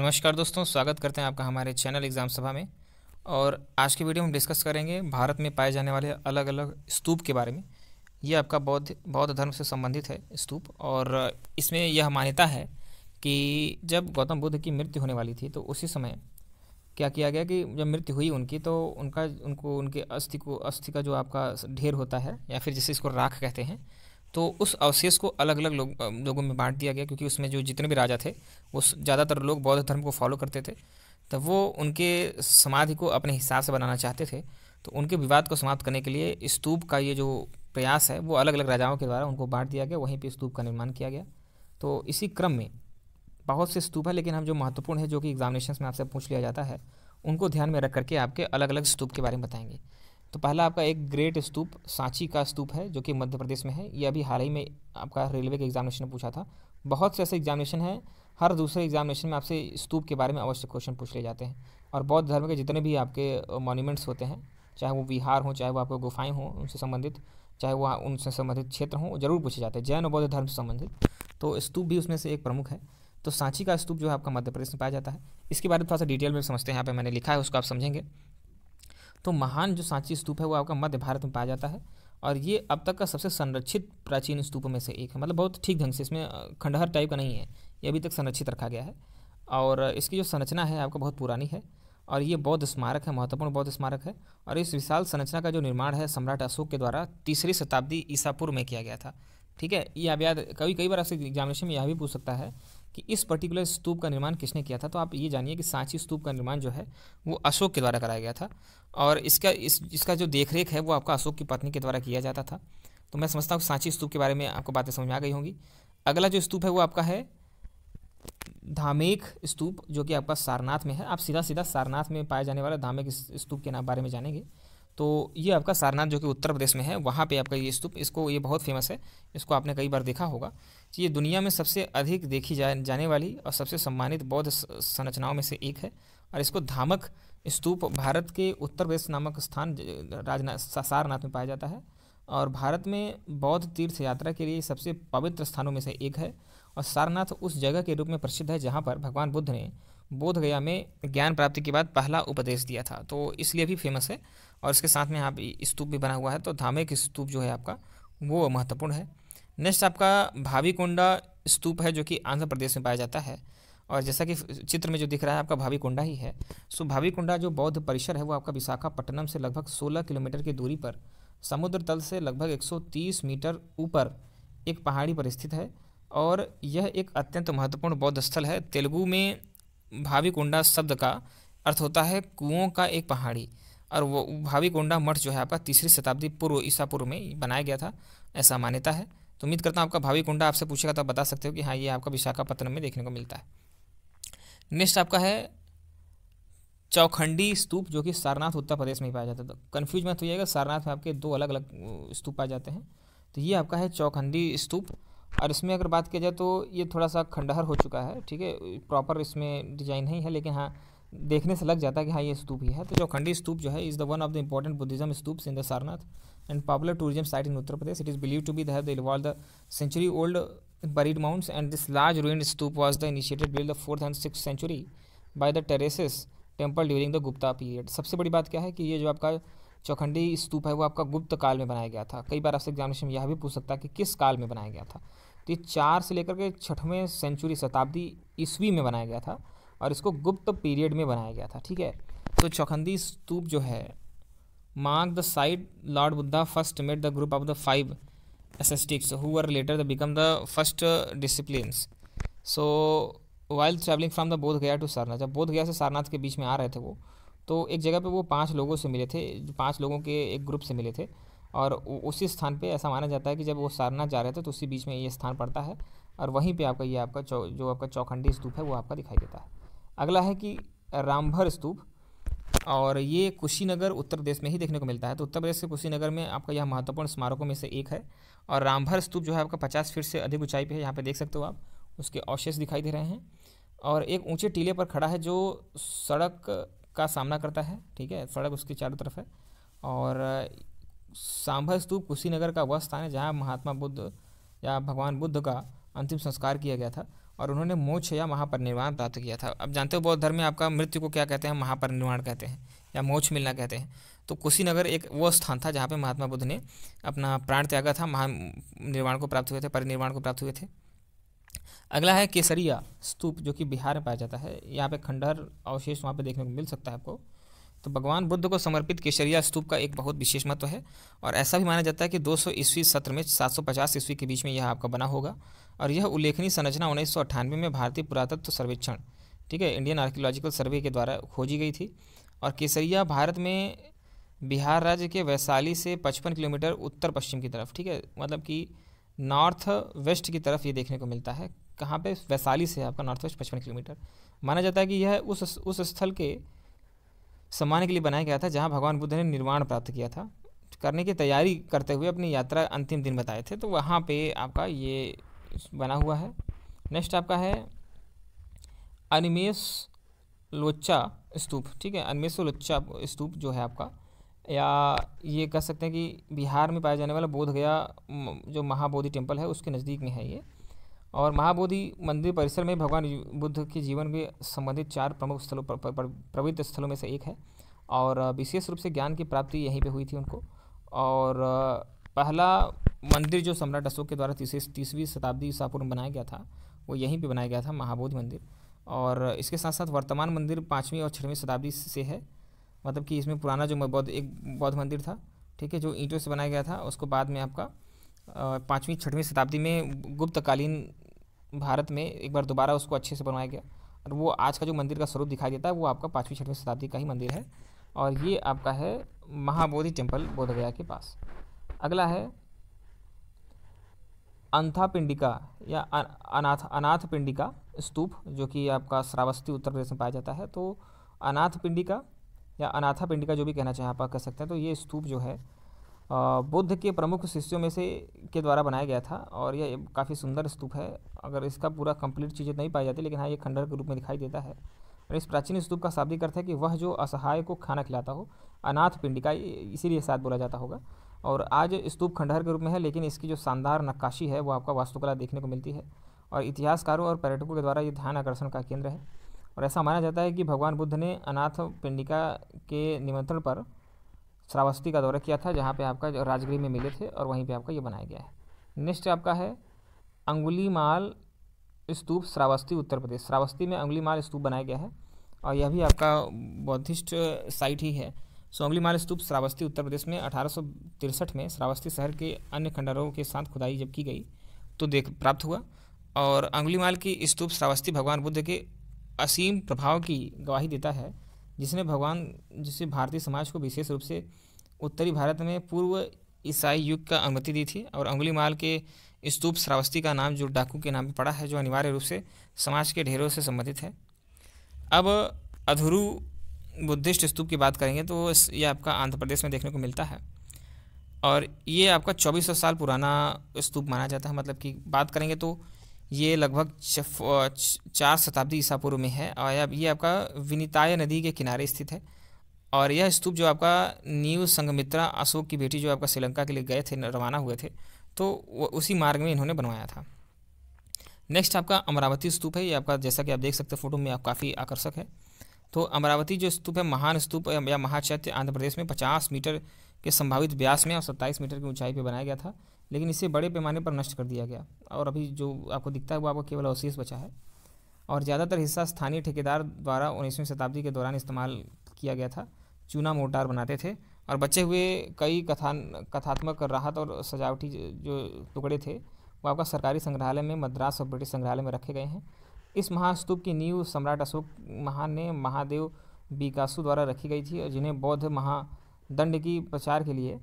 नमस्कार दोस्तों स्वागत करते हैं आपका हमारे चैनल एग्ज़ाम सभा में और आज की वीडियो में डिस्कस करेंगे भारत में पाए जाने वाले अलग अलग स्तूप के बारे में ये आपका बौद्ध बौद्ध धर्म से संबंधित है स्तूप और इसमें यह मान्यता है कि जब गौतम बुद्ध की मृत्यु होने वाली थी तो उसी समय क्या किया गया कि जब मृत्यु हुई उनकी तो उनका उनको उनके अस्थि को अस्थि का जो आपका ढेर होता है या फिर जिसे इसको राख कहते हैं तो उस अवशेष को अलग अलग लोग लोगों में बांट दिया गया क्योंकि उसमें जो जितने भी राजा थे वो ज़्यादातर लोग बौद्ध धर्म को फॉलो करते थे तो वो उनके समाधि को अपने हिसाब से बनाना चाहते थे तो उनके विवाद को समाप्त करने के लिए स्तूप का ये जो प्रयास है वो अलग अलग राजाओं के द्वारा उनको बांट दिया गया वहीं पर स्तूप का निर्माण किया गया तो इसी क्रम में बहुत से स्तूप है लेकिन हम जो महत्वपूर्ण है जो कि एग्जामिनेशन में आपसे पूछ लिया जाता है उनको ध्यान में रख करके आपके अलग अलग स्तूप के बारे में बताएंगे तो पहला आपका एक ग्रेट स्तूप सांची का स्तूप है जो कि मध्य प्रदेश में है ये अभी हाल ही में आपका रेलवे के एग्जामिनेशन में पूछा था बहुत से ऐसे एग्जामिनेशन हैं हर दूसरे एग्जामिनेशन में आपसे स्तूप के बारे में अवश्य क्वेश्चन पूछ लिए जाते हैं और बौद्ध धर्म के जितने भी आपके मोन्यूमेंट्स होते हैं चाहे वो विहार हों चाहे वो आपको गुफाएँ हों उनसे संबंधित चाहे वो उनसे संबंधित क्षेत्र हों जरूर पूछे जाते हैं जैन और बौद्ध धर्म से संबंधित तो स्तूप भी उसमें से एक प्रमुख है तो सांची का स्तूप जो है आपका मध्य प्रदेश में पाया जाता है इसके बारे में थोड़ा सा डिटेल में समझते हैं यहाँ पे मैंने लिखा है उसको आप समझेंगे तो महान जो सांची स्तूप है वो आपका मध्य भारत में पाया जाता है और ये अब तक का सबसे संरक्षित प्राचीन स्तूपों में से एक है मतलब बहुत ठीक ढंग से इसमें खंडहर टाइप का नहीं है ये अभी तक संरक्षित रखा गया है और इसकी जो संरचना है आपका बहुत पुरानी है और ये बौद्ध स्मारक है महत्वपूर्ण बौद्ध स्मारक है और इस विशाल संरचना का जो निर्माण है सम्राट अशोक के द्वारा तीसरी शताब्दी ईसापुर में किया गया था ठीक है ये आप याद कभी कई बार आपसे एग्जामिनेशन में यह भी पूछ सकता है कि इस पर्टिकुलर स्तूप का निर्माण किसने किया था तो आप ये जानिए कि सांची स्तूप का निर्माण जो है वो अशोक के द्वारा कराया गया था और इसका इस इसका जो देखरेख है वो आपका अशोक की पत्नी के द्वारा किया जाता था तो मैं समझता हूँ सांची स्तूप के बारे में आपको बातें समझ में आ गई होंगी अगला जो स्तूप है वो आपका है धामेक स्तूप जो कि आपका सारनाथ में है आप सीधा सीधा सारनाथ में पाए जाने वाला धामेक स्तूप के नाम बारे में जानेंगे तो ये आपका सारनाथ जो कि उत्तर प्रदेश में है वहाँ पे आपका ये स्तूप इसको ये बहुत फेमस है इसको आपने कई बार देखा होगा तो ये दुनिया में सबसे अधिक देखी जा, जाने वाली और सबसे सम्मानित बौद्ध संरचनाओं में से एक है और इसको धामक स्तूप भारत के उत्तर प्रदेश नामक स्थान राजनाथ सारनाथ में पाया जाता है और भारत में बौद्ध तीर्थ यात्रा के लिए सबसे पवित्र स्थानों में से एक है और सारनाथ उस जगह के रूप में प्रसिद्ध है जहाँ पर भगवान बुद्ध ने बोधगया में ज्ञान प्राप्ति के बाद पहला उपदेश दिया था तो इसलिए भी फेमस है और इसके साथ में यहाँ पर स्तूप भी बना हुआ है तो धामेक स्तूप जो है आपका वो महत्वपूर्ण है नेक्स्ट आपका भावीकोंडा स्तूप है जो कि आंध्र प्रदेश में पाया जाता है और जैसा कि चित्र में जो दिख रहा है आपका भावीकुंडा ही है सो भावीकुंडा जो बौद्ध परिसर है वो आपका विशाखापट्टनम से लगभग 16 किलोमीटर की दूरी पर समुद्र तल से लगभग 130 मीटर ऊपर एक पहाड़ी पर स्थित है और यह एक अत्यंत महत्वपूर्ण बौद्ध स्थल है तेलुगु में भावी कुंडा शब्द का अर्थ होता है कुओं का एक पहाड़ी और वो भावी कुंडा मठ जो है आपका तीसरी शताब्दी पूर्व ईसा पूर्व में बनाया गया था ऐसा मान्यता है तो उम्मीद करता हूँ आपका भावी कुंडा आपसे पूछेगा तो आप बता सकते हो कि हाँ ये आपका विशाखापत्तनम में देखने को मिलता है नेक्स्ट आपका है चौखंडी स्तूप जो कि सारनाथ उत्तर प्रदेश में ही पाया जाता है तो कन्फ्यूज मत होइएगा सारनाथ में आपके दो अलग अलग स्तूप पाए जाते हैं तो ये आपका है चौखंडी स्तूप और इसमें अगर बात किया जाए तो ये थोड़ा सा खंडहर हो चुका है ठीक है प्रॉपर इसमें डिजाइन नहीं है लेकिन हाँ देखने से लग जाता है कि हाँ ये स्तूप ही है तो जो खंडी स्तूप जो है is the one of the important Buddhism stupas in the Sarnath and popular tourism site in Uttar Pradesh it is believe to be there the evolve the century old buried mounds and this large ruined stupa was the initiated built the fourth and six century by the terraces temple during the Gupta period सबसे बड़ी बात क्या है कि ये जो आपका चौखंडी स्तूप है वो आपका गुप्त काल में बनाया गया था कई बार आपसे एग्जामिनेशन में यह भी पूछ सकता है कि किस काल में बनाया गया था तो ये चार से लेकर के छठवें सेंचुरी शताब्दी ईस्वी में बनाया गया था और इसको गुप्त पीरियड में बनाया गया था ठीक है तो चौखंडी स्तूप जो है mark the site lord Buddha first made the group of the five ascetics who are later the become the first discipline so while travelling from the Bodh Gaya to Sarnath जब बोध गया से सारनाथ के बीच में आ रहे थे वो तो एक जगह पे वो पांच लोगों से मिले थे पांच लोगों के एक ग्रुप से मिले थे और उसी स्थान पे ऐसा माना जाता है कि जब वो सारनाथ जा रहे थे तो उसी बीच में ये स्थान पड़ता है और वहीं पे आपका ये आपका चौ, जो आपका चौखंडी स्तूप है वो आपका दिखाई देता है अगला है कि रामभर स्तूप और ये कुशीनगर उत्तर प्रदेश में ही देखने को मिलता है तो उत्तर प्रदेश के कुशीनगर में आपका यह महत्वपूर्ण स्मारकों में से एक है और रामभर स्तूप जो है आपका पचास फीट से अधिक ऊंचाई पर है यहाँ पर देख सकते हो आप उसके अवशेष दिखाई दे रहे हैं और एक ऊंचे टीले पर खड़ा है जो सड़क का सामना करता है ठीक है सड़क उसके चारों तरफ है और सांभर स्तूप कुशीनगर का वह स्थान है जहाँ महात्मा बुद्ध या भगवान बुद्ध का अंतिम संस्कार किया गया था और उन्होंने मोक्ष या महापरिनिर्वाण प्राप्त किया था अब जानते हो बौद्ध धर्म में आपका मृत्यु को क्या कहते हैं महापरिनिर्वाण कहते हैं या मोक्ष मिलना कहते हैं तो कुशीनगर एक वो स्थान था जहाँ पे महात्मा बुद्ध ने अपना प्राण त्यागा था महा निर्वाण को प्राप्त हुए थे परिनिर्वाण को प्राप्त हुए थे अगला है केसरिया स्तूप जो कि बिहार में पाया जाता है यहाँ पे खंडहर अवशेष वहाँ पे देखने को मिल सकता है आपको तो भगवान बुद्ध को समर्पित केसरिया स्तूप का एक बहुत विशेष महत्व है और ऐसा भी माना जाता है कि 200 ईस्वी सत्र में 750 ईस्वी के बीच में यह आपका बना होगा और यह उल्लेखनीय संरचना उन्नीस में भारतीय पुरातत्व सर्वेक्षण ठीक है इंडियन आर्कियोलॉजिकल सर्वे के द्वारा खोजी गई थी और केसरिया भारत में बिहार राज्य के वैशाली से पचपन किलोमीटर उत्तर पश्चिम की तरफ ठीक है मतलब कि नॉर्थ वेस्ट की तरफ ये देखने को मिलता है कहाँ पे वैशाली से आपका नॉर्थ वेस्ट पचपन किलोमीटर माना जाता है कि यह उस उस स्थल के सम्मान के लिए बनाया गया था जहाँ भगवान बुद्ध ने निर्माण प्राप्त किया था करने की तैयारी करते हुए अपनी यात्रा अंतिम दिन बताए थे तो वहाँ पे आपका ये बना हुआ है नेक्स्ट आपका है अनिमेश लोच्चा स्तूप ठीक है अनिमेश लोच्चा स्तूप जो है आपका या ये कह सकते हैं कि बिहार में पाया जाने वाला बोध गया जो महाबोधि टेम्पल है उसके नज़दीक में है ये और महाबोधि मंदिर परिसर में भगवान बुद्ध के जीवन के संबंधित चार प्रमुख स्थलों पवित्र स्थलों में से एक है और विशेष रूप से ज्ञान की प्राप्ति यहीं पे हुई थी उनको और पहला मंदिर जो सम्राट अशोक के द्वारा तीसरी तीसवीं शताब्दी ईसापुर में बनाया गया था वो यहीं पे बनाया गया था महाबोधि मंदिर और इसके साथ साथ वर्तमान मंदिर पाँचवीं और छठवीं शताब्दी से है मतलब कि इसमें पुराना जो बौद्ध एक बौद्ध मंदिर था ठीक है जो ईंटों से बनाया गया था उसको बाद में आपका पाँचवीं छठवीं शताब्दी में गुप्तकालीन भारत में एक बार दोबारा उसको अच्छे से बनवाया गया और वो आज का जो मंदिर का स्वरूप दिखाई देता है वो आपका पाँचवीं छठवीं शताब्दी का ही मंदिर है और ये आपका है महाबोधि टेम्पल बोधगया के पास अगला है अंथा पिंडिका या अनाथ अनाथ पिंडिका स्तूप जो कि आपका श्रावस्ती उत्तर प्रदेश में पाया जाता है तो अनाथ पिंडिका या अनाथा पिंडिका जो भी कहना चाहें आप कह सकते हैं तो ये स्तूप जो है बुद्ध के प्रमुख शिष्यों में से के द्वारा बनाया गया था और यह काफ़ी सुंदर स्तूप है अगर इसका पूरा कंप्लीट चीज़ें नहीं पाई जाती लेकिन हाँ ये खंडर के रूप में दिखाई देता है और इस प्राचीन स्तूप का शाब्दिक अर्थ है कि वह जो असहाय को खाना खिलाता हो अनाथ पिंडिका इसीलिए शायद बोला जाता होगा और आज स्तूप खंडहर के रूप में है लेकिन इसकी जो शानदार नक्काशी है वो आपका वास्तुकला देखने को मिलती है और इतिहासकारों और पर्यटकों के द्वारा ये ध्यान आकर्षण का केंद्र है और ऐसा माना जाता है कि भगवान बुद्ध ने अनाथ पिंडिका के निमंत्रण पर श्रावस्ती का दौरा किया था जहाँ पे आपका राजगृह में मिले थे और वहीं पे आपका ये बनाया गया है नेक्स्ट आपका है अंगुलीमाल स्तूप श्रावस्ती उत्तर प्रदेश श्रावस्ती में अंगुलीमाल स्तूप बनाया गया है और यह भी आपका बौद्धिस्ट साइट ही है सो अंगुलीमाल स्तूप श्रावस्ती उत्तर प्रदेश में अठारह में श्रावस्ती शहर के अन्य खंडारों के साथ खुदाई जब की गई तो देख प्राप्त हुआ और अंगुलीमाल की स्तूप श्रावस्ती भगवान बुद्ध के असीम प्रभाव की गवाही देता है जिसने भगवान जिसे भारतीय समाज को विशेष रूप से उत्तरी भारत में पूर्व ईसाई युग का अनुमति दी थी और अंगुलीमाल के स्तूप श्रावस्ती का नाम जो डाकू के नाम पर पड़ा है जो अनिवार्य रूप से समाज के ढेरों से संबंधित है अब अधूरू बुद्धिस्ट स्तूप की बात करेंगे तो ये आपका आंध्र प्रदेश में देखने को मिलता है और ये आपका 2400 साल पुराना स्तूप माना जाता है मतलब कि बात करेंगे तो ये लगभग चार शताब्दी ईसा पूर्व में है और ये आपका विनीताय नदी के किनारे स्थित है और यह स्तूप जो आपका न्यू संगमित्रा अशोक की बेटी जो आपका श्रीलंका के लिए गए थे रवाना हुए थे तो उसी मार्ग में इन्होंने बनवाया था नेक्स्ट आपका अमरावती स्तूप है ये आपका जैसा कि आप देख सकते हैं फोटो में आप काफ़ी आकर्षक है तो अमरावती जो स्तूप है महान स्तूप या महाचैत्य आंध्र प्रदेश में 50 मीटर के संभावित व्यास में और 27 मीटर की ऊंचाई पर बनाया गया था लेकिन इसे बड़े पैमाने पर नष्ट कर दिया गया और अभी जो आपको दिखता है वो आपको केवल अवशेष बचा है और ज़्यादातर हिस्सा स्थानीय ठेकेदार द्वारा उन्नीसवीं शताब्दी के दौरान इस्तेमाल किया गया था चूना मोटार बनाते थे और बचे हुए कई कथान कथात्मक राहत और सजावटी जो टुकड़े थे वो आपका सरकारी संग्रहालय में मद्रास और ब्रिटिश संग्रहालय में रखे गए हैं इस महास्तूप की नींव सम्राट अशोक महान ने महादेव बीकासु द्वारा रखी गई थी और जिन्हें बौद्ध महादंड की प्रचार के लिए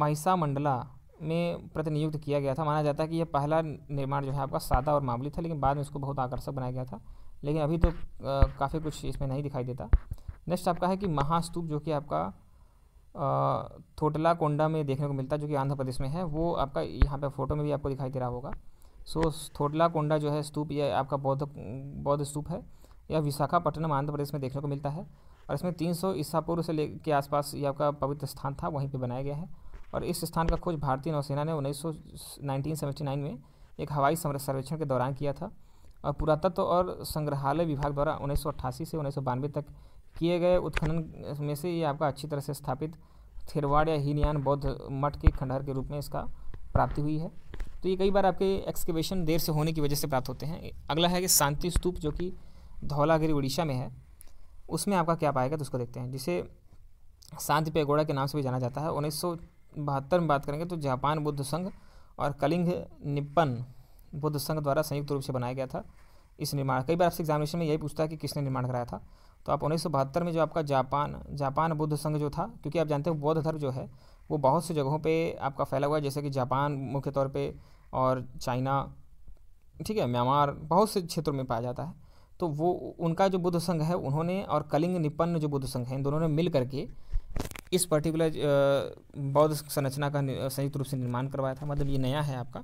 महिषा मंडला में प्रतिनियुक्त किया गया था माना जाता है कि यह पहला निर्माण जो है आपका सादा और मामूली था लेकिन बाद में इसको बहुत आकर्षक बनाया गया था लेकिन अभी तो काफ़ी कुछ इसमें नहीं दिखाई देता नेक्स्ट आपका है कि महास्तूप जो कि आपका थोटला कोंडा में देखने को मिलता है जो कि आंध्र प्रदेश में है वो आपका यहाँ पर फोटो में भी आपको दिखाई दे रहा होगा सो थोटला कोंडा जो है स्तूप यह आपका बौद्ध बौद्ध स्तूप है यह विशाखापट्टनम आंध्र प्रदेश में देखने को मिलता है और इसमें 300 ईसा पूर्व से ले के आसपास ये आपका पवित्र स्थान था वहीं पे बनाया गया है और इस स्थान का खोज भारतीय नौसेना ने उन्नीस सौ में एक हवाई सर्वेक्षण के दौरान किया था और पुरातत्व और संग्रहालय विभाग द्वारा उन्नीस से उन्नीस तक किए गए उत्खनन में से ये आपका अच्छी तरह से स्थापित थेरवाड़ या हीनयान बौद्ध मठ के खंडहर के रूप में इसका प्राप्ति हुई है तो ये कई बार आपके एक्सकेवेशन देर से होने की वजह से प्राप्त होते हैं अगला है कि शांति स्तूप जो कि धौलागिरी उड़ीसा में है उसमें आपका क्या पाएगा तो उसको देखते हैं जिसे शांति पेगोड़ा के नाम से भी जाना जाता है उन्नीस बहत्तर में बात करेंगे तो जापान बुद्ध संघ और कलिंग निप्पन बुद्ध संघ द्वारा संयुक्त रूप से बनाया गया था इस निर्माण कई बार आपसे एग्जामिनेशन में यही पूछता है कि किसने निर्माण कराया था तो आप उन्नीस में जो आपका जापान जापान बुद्ध संघ जो था क्योंकि आप जानते हो बौद्ध धर्म जो है वो बहुत से जगहों पर आपका फैला हुआ है जैसे कि जापान मुख्य तौर पर और चाइना ठीक है म्यांमार बहुत से क्षेत्रों में पाया जाता है तो वो उनका जो बुद्ध संघ है उन्होंने और कलिंग निपन्न जो बुद्ध संघ है इन दोनों ने मिल करके इस पर्टिकुलर बौद्ध संरचना का संयुक्त रूप से निर्माण करवाया था मतलब ये नया है आपका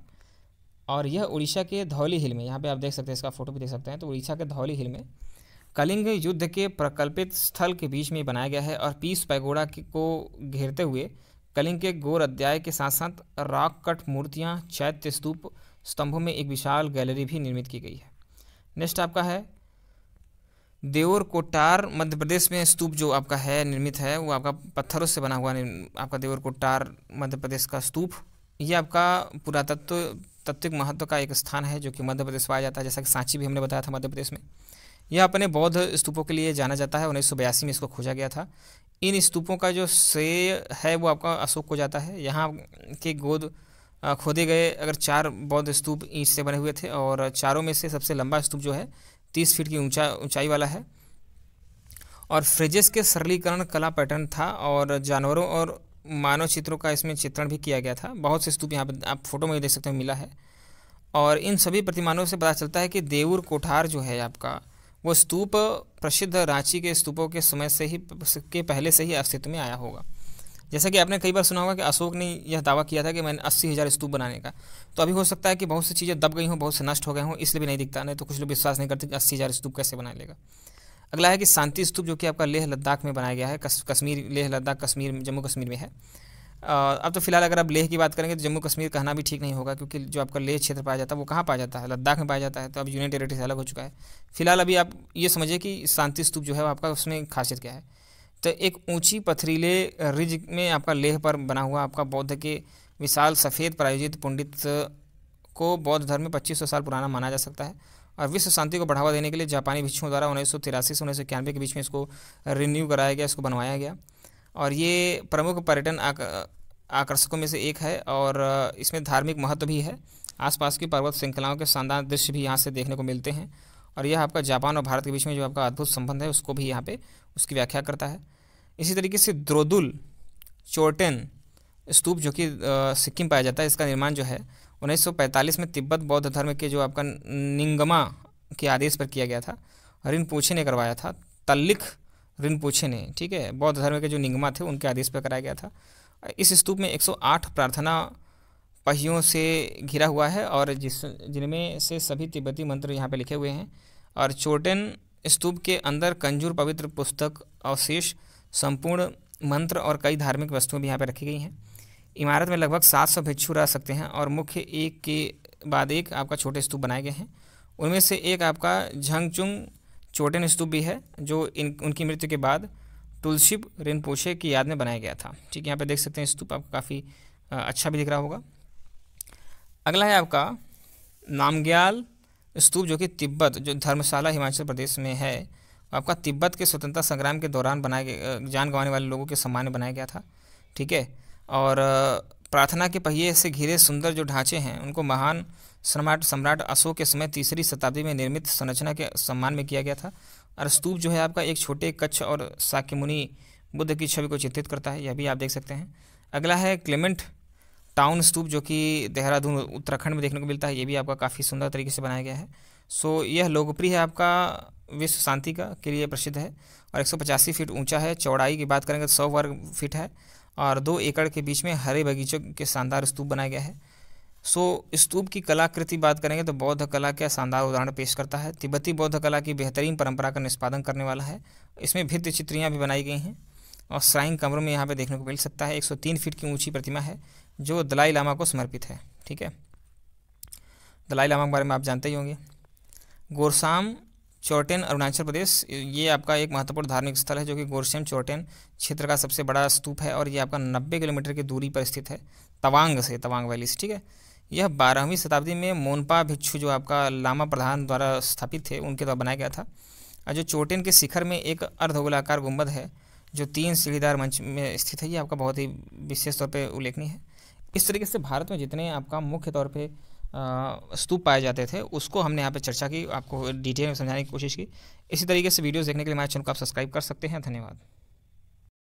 और यह उड़ीसा के धौली हिल में यहाँ पे आप देख सकते हैं इसका फोटो भी देख सकते हैं तो उड़ीसा के धौली हिल में कलिंग युद्ध के प्रकल्पित स्थल के बीच में बनाया गया है और पीस पैगोड़ा को घेरते हुए कलिंग के गोर अध्याय के साथ साथ राक कट मूर्तियाँ चैत्य स्तूप स्तंभों में एक विशाल गैलरी भी निर्मित की गई है नेक्स्ट आपका है देवर कोटार मध्य प्रदेश में स्तूप जो आपका है निर्मित है वो आपका पत्थरों से बना हुआ आपका देवर कोटार मध्य प्रदेश का स्तूप ये आपका पुरातत्व तत्विक महत्व का एक स्थान है जो कि मध्य प्रदेश पाया जाता है जैसा कि सांची भी हमने बताया था मध्य प्रदेश में यह अपने बौद्ध स्तूपों के लिए जाना जाता है उन्नीस में इसको खोजा गया था इन स्तूपों का जो श्रेय है वो आपका अशोक को जाता है यहाँ के गोद खोदे गए अगर चार बौद्ध स्तूप ईंट से बने हुए थे और चारों में से सबसे लंबा स्तूप जो है तीस फीट की ऊंचा ऊंचाई वाला है और फ्रिजेस के सरलीकरण कला पैटर्न था और जानवरों और मानव चित्रों का इसमें चित्रण भी किया गया था बहुत से स्तूप यहाँ पर आप फोटो में देख सकते हो मिला है और इन सभी प्रतिमानों से पता चलता है कि देऊर कोठार जो है आपका वो स्तूप प्रसिद्ध रांची के स्तूपों के समय से ही के पहले से ही अस्तित्व में आया होगा जैसा कि आपने कई बार सुना होगा कि अशोक ने यह दावा किया था कि मैंने अस्सी हज़ार स्तूप बनाने का तो अभी हो सकता है कि बहुत सी चीज़ें दब गई हों बहुत से नष्ट हो गए हों इसलिए भी नहीं दिखता नहीं तो कुछ लोग विश्वास नहीं करते कि अस्सी हज़ार स्तूप कैसे बना लेगा अगला है कि शांति स्तूप जो कि आपका लेह लद्दाख में बनाया गया है कस, कश्मीर लेह लद्दाख कश्मीर जम्मू कश्मीर में है अब तो फिलहाल अगर आप लेह की बात करेंगे तो जम्मू कश्मीर कहना भी ठीक नहीं होगा क्योंकि जो आपका लेह क्षेत्र पाया जाता है वो कहाँ पाया जाता है लद्दाख में पाया जाता है तो अब यूनियन टेरेटरी से अलग हो चुका है फिलहाल अभी आप ये समझिए कि शांति स्तूप जो है आपका उसमें खासियत क्या है तो एक ऊंची पथरीले रिज में आपका लेह पर बना हुआ आपका बौद्ध के विशाल सफ़ेद प्रायोजित पंडित को बौद्ध धर्म में पच्चीस साल पुराना माना जा सकता है और विश्व शांति को बढ़ावा देने के लिए जापानी भिक्षुओं द्वारा उन्नीस से उन्नीस के बीच में इसको रिन्यू कराया गया इसको बनवाया गया और ये प्रमुख पर्यटन आकर्षकों में से एक है और इसमें धार्मिक महत्व भी है आसपास की पर्वत श्रृंखलाओं के शानदार दृश्य भी यहाँ से देखने को मिलते हैं और यह आपका जापान और भारत के बीच में जो आपका अद्भुत संबंध है उसको भी यहाँ पे उसकी व्याख्या करता है इसी तरीके से द्रोदुल चोटेन स्तूप जो कि सिक्किम पाया जाता है इसका निर्माण जो है 1945 में तिब्बत बौद्ध धर्म के जो आपका निंगमा के आदेश पर किया गया था पूछे ने करवाया था तल्लिख पूछे ने ठीक है बौद्ध धर्म के जो निंगमा थे उनके आदेश पर कराया गया था इस स्तूप में 108 प्रार्थना पहियों से घिरा हुआ है और जिस जिनमें से सभी तिब्बती मंत्र यहाँ पे लिखे हुए हैं और चोटेन स्तूप के अंदर कंजूर पवित्र पुस्तक अवशेष संपूर्ण मंत्र और कई धार्मिक वस्तुएं भी यहाँ पर रखी गई हैं इमारत में लगभग सात सौ भिक्षु रह सकते हैं और मुख्य एक के बाद एक आपका छोटे स्तूप बनाए गए हैं उनमें से एक आपका झंगचुंग चोटेन स्तूप भी है जो इन उनकी मृत्यु के बाद तुलसी रिनपोशे की याद में बनाया गया था ठीक है यहाँ पर देख सकते हैं स्तूप आपको काफ़ी अच्छा भी दिख रहा होगा अगला है आपका नामग्याल स्तूप जो कि तिब्बत जो धर्मशाला हिमाचल प्रदेश में है आपका तिब्बत के स्वतंत्रता संग्राम के दौरान बनाए गए जान गंवाने वाले लोगों के सम्मान में बनाया गया था ठीक है और प्रार्थना के पहिए से घिरे सुंदर जो ढांचे हैं उनको महान सम्राट सम्राट अशोक के समय तीसरी शताब्दी में निर्मित संरचना के सम्मान में किया गया था और स्तूप जो है आपका एक छोटे कच्छ और साक्यमुनि बुद्ध की छवि को चित्रित करता है यह भी आप देख सकते हैं अगला है क्लेमेंट टाउन स्तूप जो कि देहरादून उत्तराखंड में देखने को मिलता है ये भी आपका काफ़ी सुंदर तरीके से बनाया गया है सो यह लोकप्रिय है आपका विश्व शांति का के लिए प्रसिद्ध है और एक फीट ऊँचा है चौड़ाई की बात करेंगे तो सौ वर्ग फीट है और दो एकड़ के बीच में हरे बगीचों के शानदार स्तूप बनाया गया है सो स्तूप की कलाकृति बात करेंगे तो बौद्ध कला का शानदार उदाहरण पेश करता है तिब्बती बौद्ध कला की बेहतरीन परंपरा का निष्पादन करने वाला है इसमें भित्त चित्रियाँ भी बनाई गई हैं और श्राइन कमरों में यहाँ पे देखने को मिल सकता है 103 फीट की ऊंची प्रतिमा है जो दलाई लामा को समर्पित है ठीक है दलाई लामा के बारे में आप जानते ही होंगे गोरसाम चौटेन अरुणाचल प्रदेश ये आपका एक महत्वपूर्ण धार्मिक स्थल है जो कि गोरसेम चौटेन क्षेत्र का सबसे बड़ा स्तूप है और ये आपका नब्बे किलोमीटर की दूरी पर स्थित है तवांग से तवांग वैली से ठीक है यह बारहवीं शताब्दी में मोनपा भिक्षु जो आपका लामा प्रधान द्वारा स्थापित थे उनके द्वारा बनाया गया था और जो चोटेन के शिखर में एक अर्धगोलाकार गुंबद है जो तीन सीढ़ीदार मंच में स्थित है ये आपका बहुत ही विशेष तौर पर उल्लेखनीय है इस तरीके से भारत में जितने आपका मुख्य तौर पर स्तूप पाए जाते थे उसको हमने यहाँ पे चर्चा की आपको डिटेल में समझाने की कोशिश की इसी तरीके से वीडियोस देखने के लिए हमारे चैनल को आप सब्सक्राइब कर सकते हैं धन्यवाद